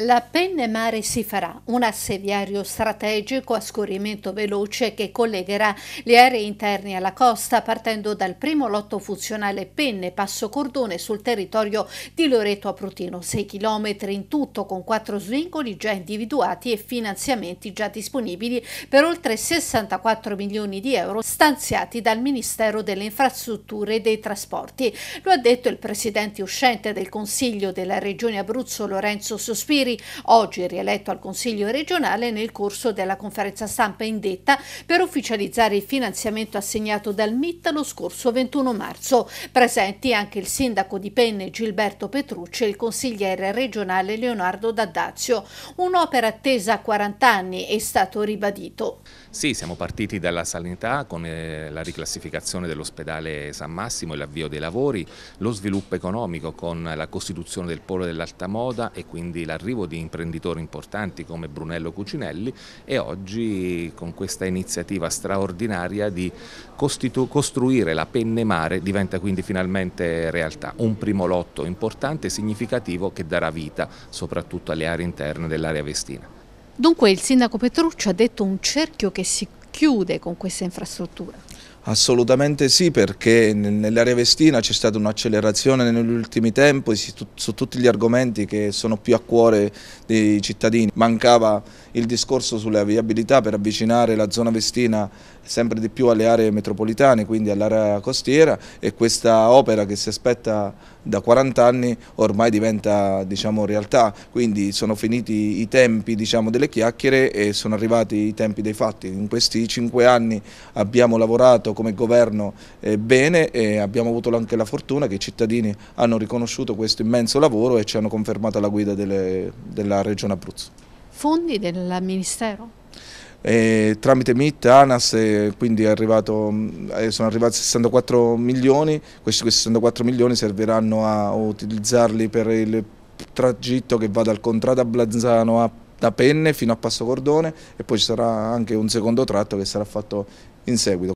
La Penne Mare si farà un asseviario strategico a scorrimento veloce che collegherà le aree interne alla costa partendo dal primo lotto funzionale Penne Passo Cordone sul territorio di Loreto Aprutino, 6 km in tutto con quattro svincoli già individuati e finanziamenti già disponibili per oltre 64 milioni di euro stanziati dal Ministero delle Infrastrutture e dei Trasporti. Lo ha detto il presidente uscente del Consiglio della Regione Abruzzo Lorenzo Sospiri Guerrieri, oggi rieletto al Consiglio regionale nel corso della conferenza stampa indetta per ufficializzare il finanziamento assegnato dal MIT lo scorso 21 marzo. Presenti anche il sindaco di Penne Gilberto Petrucci e il consigliere regionale Leonardo Daddazio. Un'opera attesa a 40 anni è stato ribadito. Sì, siamo partiti dalla sanità con eh, la riclassificazione dell'ospedale San Massimo e l'avvio dei lavori, lo sviluppo economico con la costituzione del polo dell'alta moda e quindi l'arrivo arrivo di imprenditori importanti come Brunello Cucinelli e oggi con questa iniziativa straordinaria di costruire la penne mare diventa quindi finalmente realtà, un primo lotto importante e significativo che darà vita soprattutto alle aree interne dell'area vestina. Dunque il sindaco Petruccio ha detto un cerchio che si chiude con questa infrastruttura. Assolutamente sì perché nell'area vestina c'è stata un'accelerazione negli ultimi tempi su tutti gli argomenti che sono più a cuore dei cittadini. Mancava il discorso sulla viabilità per avvicinare la zona vestina sempre di più alle aree metropolitane, quindi all'area costiera e questa opera che si aspetta da 40 anni ormai diventa diciamo, realtà, quindi sono finiti i tempi diciamo, delle chiacchiere e sono arrivati i tempi dei fatti. In questi cinque anni abbiamo lavorato come governo eh, bene e abbiamo avuto anche la fortuna che i cittadini hanno riconosciuto questo immenso lavoro e ci hanno confermato la guida delle, della Regione Abruzzo. Fondi del Ministero? E eh, tramite MIT, ANAS, eh, arrivato, mm, eh, sono arrivati 64 milioni, questi, 64 milioni serviranno a utilizzarli per il tragitto che va dal Contrada Blazzano a da Penne fino a Passo Cordone e poi ci sarà anche un secondo tratto che sarà fatto in seguito.